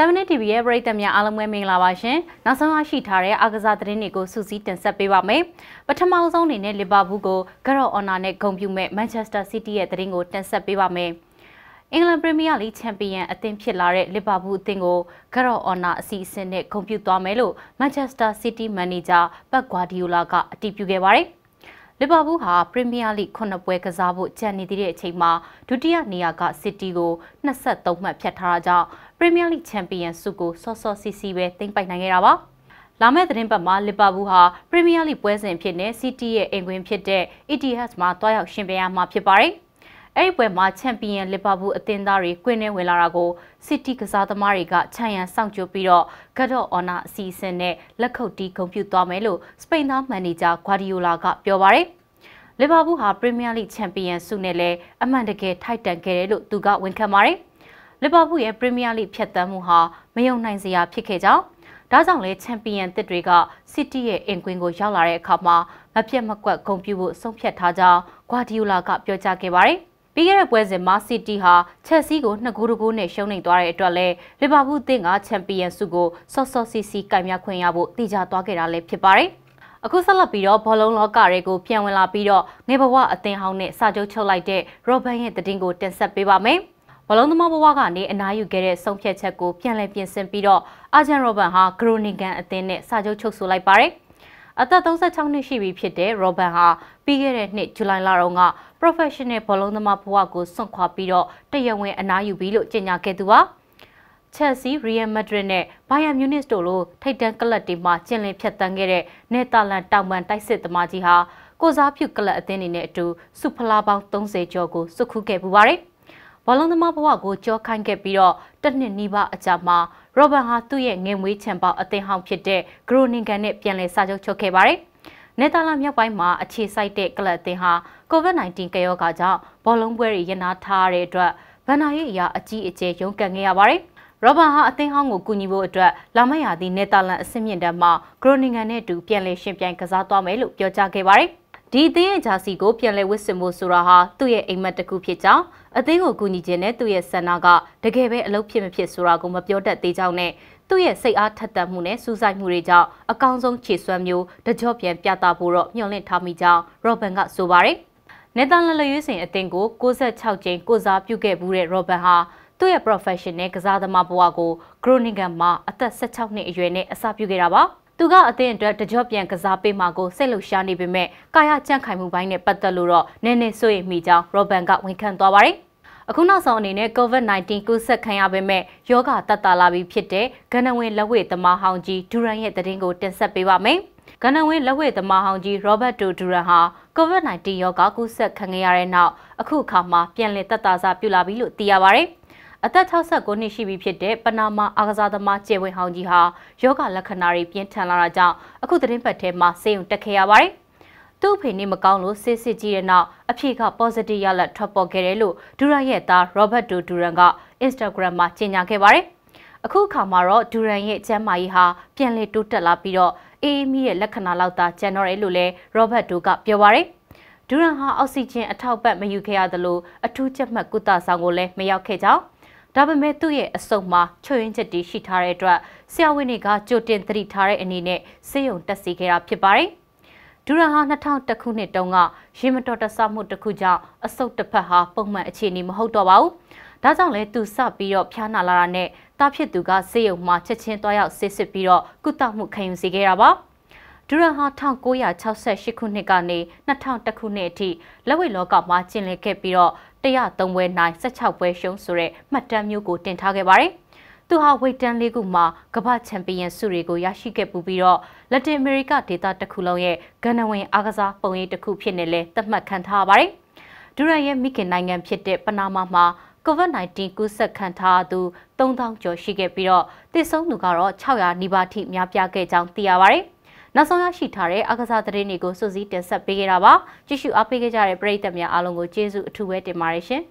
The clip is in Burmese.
7 TV ရဲ့ပရိသတ်များအားလုံးပဲမင်္ဂလာပါရှင်။နောက်ဆုံးရရှိထားတဲ့အားကစားသတင်းတွေကိုစူးစီးတင်ဆက်ပေးပါမယ်။ပထမဆုံးအနေနဲ့လီဗာပူးကိုဂရော့အော်နာနဲ့ဂုဏ်ပြုမဲ့မန်ချက်စတာစီးတီးရဲ့သတင်းကိုတင်ဆက်ပေးပါမယ်။အင်္ဂလန်ပရီးမီးယားလိချန်ပီယံအသင်းဖြစ်လာတဲ့လီဗာပူးအသင်းကိုဂရော့အော်နာအစီအစဉ်နဲ့ဂုဏ်ပြုသွားမယ်လို့မန်ချက်စတာစီးတီးမန်နေဂျာပတ်ဂွာဒီယိုလာကအတည်ပြုခဲ့ပါတယ်။လီဗာပူးဟာပရီးမီးယားလိခုနှစ်ပွဲကစားဖို့ကြံနေသေးတဲ့အချိန်မှာဒုတိယနေရာကစစ်တီကို23မှတ်ဖြတ်ထားတာကြောင့်ပရီးမီးယားလိချန်ပီယံဆုကိုစောစောစီစီပဲသိမ်းပိုက်နိုင်ခဲ့တာပါ။လာမယ့်သတင်းပတ်မှာလီဗာပူးဟာပရီးမီးယားလိပွဲစဉ်ဖြစ်တဲ့ City ရဲ့အိမ်ခွင်ဖြစ်တဲ့ ETH မှာတွားရောက်ရှင်ပြိုင်ရမှာဖြစ်ပါတယ်။အဲ့ဒီပွဲမှာချန်ပီယံလီဗာပူးအသင်းသားတွေကွင်းထဲဝင်လာတာကိုစစ်တီကစားသမားတွေကခြံရံစောင့်ကြိုပြီးတော့ဂတ်တော့အော်နာအစီအစဉ်နဲ့လက်ခုပ်တီးဂုဏ်ပြုသွားမယ်လို့စပိန်သားမန်နေဂျာဂွာဒီယိုလာကပြောပါတယ်လီဗာပူးဟာပရီးမီးယားလိချန်ပီယံဆုနဲ့လည်းအမှန်တကယ်ထိုက်တန်ခဲ့တယ်လို့သူကဝန်ခံပါတယ်လီဗာပူးရဲ့ပရီးမီးယားလိဖြတ်သန်းမှုဟာမယုံနိုင်စရာဖြစ်ခဲ့ကြောင်းဒါကြောင့်လဲချန်ပီယံသစ်တွေကစစ်တီရဲ့အင်ကွင်းကိုရောက်လာတဲ့အခါမှာမပြတ်မကွက်ဂုဏ်ပြုဖို့ဆုံးဖြတ်ထားကြောင်းဂွာဒီယိုလာကပြောကြားခဲ့ပါတယ်။ပြီးခဲ့တဲ့ပွဲစဉ်မှာ City ဟာ Chelsea ကို2ဂိုးတကိုးနဲ့ရှုံးနိမ့်သွားတဲ့အတွက်လည်း Liverpool အသင်းက Champions ဆုကိုဆော့ဆော့စီစီကင်မြခွင့်ရဖို့တည်ကြသွားခဲ့တာလည်းဖြစ်ပါတယ်။အခုဆက်လက်ပြီးတော့ဘောလုံးလောကတွေကိုပြန်ဝင်လာပြီးတော့ငယ်ဘဝအသင်းဟောင်းနဲ့စာချုပ်ချုပ်လိုက်တဲ့ရောဘန်ရဲ့တည်င်းကိုတင်ဆက်ပေးပါမယ်။ဘောလုံးသမားဘဝကနေအနားယူခဲ့တဲ့ဆုံးဖြတ်ချက်ကိုပြန်လည်ပြင်ဆင်ပြီးတော့အာဂျန်ရောဘန်ဟာဂရိုနင်ဂန်အသင်းနဲ့စာချုပ်ချုပ်ဆိုလိုက်ပါတယ်။အသက်36နှစ်ရှိပြီဖြစ်တဲ့ Robin ဟာပြီးခဲ့တဲ့နှစ်ဇူလိုင်လတုန်းက professional ဘောလုံးသမားဘဝကိုစွန့်ခွာပြီးတော့တရားဝင်အနားယူပြီးလို့ကြေညာခဲ့သူပါ။ Chelsea, Real Madrid နဲ့ Bayern Munich တို့လိုထိပ်တန်းကလပ်တွေမှာကျင်လည်ဖြတ်သန်းခဲ့တဲ့နယ်သာလန်တောင်ပန်တိုက်စစ်သမားကြီးဟာကိုစားပြု ကလပ်အသင်းတွေနဲ့အတူစုဖလားပေါင်း30ကျော်ကိုစုခုခဲ့ပူပါရယ်။ဘောလုံးသမားဘဝကိုကြောခိုင်းခဲ့ပြီးတော့တစ်နှစ်နီးပါးအကြာမှာရောဘန်ဟာသူ့ရဲ့ငယ်မွေးချန်ပေါအသင်းဟောင်းဖြစ်တဲ့ဂရိုနင်ဂန်နဲ့ပြန်လည်စာချုပ်ချုပ်ခဲ့ပါတယ်။နယ်သာလန်မြောက်ပိုင်းမှာအခြေစိုက်တဲ့ကလပ်အသင်းဟာ COVID-19 ကရောဂါကြောင့်ဘောလုံးပွဲတွေရပ်နားထားရတဲ့အတွက်ဗန်နာရေးအရာအကြီးအကျယ်ရုန်းကန်ခဲ့ရပါတယ်။ရောဘန်ဟာအသင်းဟောင်းကိုကူညီဖို့အတွက်လာမယ့်ရာသီနယ်သာလန်အဆင့်မြင့်တန်းမှာဂရိုနင်ဂန်နဲ့အတူပြန်လည်ရှင်ပြိုင်ကစားသွားမယ်လို့ပြောကြားခဲ့ပါတယ်။ဒီအသင်းရဲ့ဂျာစီကိုပြန်လည်ဝတ်ဆင်ဖို့ဆိုတာဟာသူ့ရဲ့အိမ်မက်တစ်ခုဖြစ်ကြောင်းအသင်းကိုကူညီခြင်းနဲ့သူ့ရဲ့ဆန္ဒကတကယ်ပဲအလုပ်ဖြစ်မဖြစ်ဆိုတာကိုမပြောတတ်သေးကြောင်းနဲ့သူ့ရဲ့စိတ်အားထက်သန်မှုနဲ့စူးစိုက်မှုတွေကြောင့်အကောင်းဆုံးခြေစွမ်းမျိုးတကြော့ပြန်ပြသဖို့တော့မျှော်လင့်ထားမိကြောင်းရောဘန်ကဆိုပါတယ်။နယ်သာလန်လူရွေးစင်အသင်းကို66ကြိမ်ကိုစားပြုခဲ့ဘူးတဲ့ရောဘန်ဟာသူ့ရဲ့ professional ကစားသမားဘဝကို Groningen မှာအသက်16နှစ်အရွယ်နဲ့အစပြုခဲ့တာပါ။သူကအသင်းအတွက်တကြော့ပြန်ကစားပေးမှာကိုစိတ်လှုပ်ရှားနေပေမဲ့ကာယကြံ့ခိုင်မှုပိုင်းနဲ့ပတ်သက်လို့တော့နည်းနည်းစိုးရိမ်မိကြောင်းရောဘန်ကဝန်ခံသွားပါတယ်။အခုနောက်ဆုံးအနေနဲ့ COVID-19 ကူးစက်ခံရပေမဲ့ယောဂတတ်တာလာပြီးဖြစ်တဲ့ကဏ္ဍဝင်လက်ဝဲသမားဟောင်းကြီးဒူရန်ရဲ့သတင်းကိုတင်ဆက်ပေးပါမယ်။ကနဝင်လက်ဝဲသမားဟောင်းကြီးရောဘတ်တိုဒူရန်ဟာကိုဗစ် -19 ရောဂါကူးစက်ခံရတဲ့နောက်အခုအခါမှာပြန်လည်တက်တာစာပြုလာပြီလို့သိရပါဗျ။အသက်69နှစ်ရှိပြီဖြစ်တဲ့ပနာမာအာကစားသမားကျေဝင်ဟောင်းကြီးဟာယောဂလက္ခဏာတွေပြင်းထန်လာတာကြောင့်အခုသတင်းပတ်ထဲမှာဆေးရုံတက်ခဲ့ရပါတယ်။သူ့အဖေနေမကောင်းလို့ဆေးစစ်ကြည့်တဲ့နောက်အဖြေက positive ရလက်ထွက်ပေါ်ခဲ့တယ်လို့ဒူရန်ရဲ့သားရောဘတ်တိုဒူရန်က Instagram မှာကြေညာခဲ့ပါတယ်။အခုအခါမှာတော့ဒူရန်ရဲ့ကျန်းမာရေးဟာပြန်လည်တိုးတက်လာပြီးတော့အေးမီရဲ့လက္ခဏာလောက်သာကျန်တော့တယ်လို့လည်းရောဘတ်တိုကပြောပါတယ်။ဒူရန်ဟာအောက်ဆီဂျင်အထောက်ပံ့မယူခဲ့ရသလိုအထူးချက်မှတ်ကုသဆောင်ကိုလည်းမရောက်ခဲ့ကြောင်းဒါပေမဲ့သူ့ရဲ့အစုံမှာချွတ်ယွင်းချက်တွေရှိထားတဲ့အတွက်ဆရာဝန်တွေကကြိုတင်သတိထားတဲ့အနေနဲ့ဆေးရုံတက်စီခဲ့တာဖြစ်ပါတယ်ဒူရန်ဟာ2000ခုနှစ်တုန်းကရေမတော်တဆမှုတစ်ခုကြောင့်အဆုတ်တစ်ဖက်ဟာပုံမှန်အခြေအနေမဟုတ်တော့ပါဘူး။ဒါကြောင့်လဲသူစပြီးတော့ဖျားနာလာတာနဲ့တာဖြစ်သူကဆေးရုံမှာချက်ချင်းတွားရောက်ဆေးစစ်ပြီးတော့ကုသမှုခံယူစေခဲ့တာပါ။ဒူရန်ဟာ1968ခုနှစ်ကနေ2000ခုနှစ်အထိလက်ဝဲလောကမှာကျင်လည်ခဲ့ပြီးတော့103ပွဲနိုင်16ပွဲရှုံးဆိုတဲ့မှတ်တမ်းမျိုးကိုတင်ထားခဲ့ပါတယ်။သူဟာဝိတ်တန်းလေးခုမှာကမ္ဘာချန်ပီယံဆုတွေကိုရရှိခဲ့ပူပြီးတော့လက်တင်အမေရိကဒေသတစ်ခုလုံးရဲ့ကဏ္ဍဝင်အားကစားပုံရိပ်တစ်ခုဖြစ်နေလဲသတ်မှတ်ခံထားပါတယ်။ဒူရန်ရဲ့မိခင်နိုင်ငံ ဖြစ်တဲ့ပနာမာမှာ COVID-19 ကူးစက်ခံထားသူ3000ကျော်ရှိခဲ့ပြီးတော့သေဆုံးသူကတော့600နီးပါးထိ များပြားခဲ့ကြောင်းသိရပါတယ်။နောက်ဆုံးရရှိထားတဲ့အားကစားသတင်းတွေကိုစုစည်းတင်ဆက်ပေးခဲ့တာပါကြည့်ရှုအားပေးခဲ့ကြတဲ့ပရိသတ်များအားလုံးကိုကျေးဇူးအထူးပဲတင်ပါတယ်ရှင်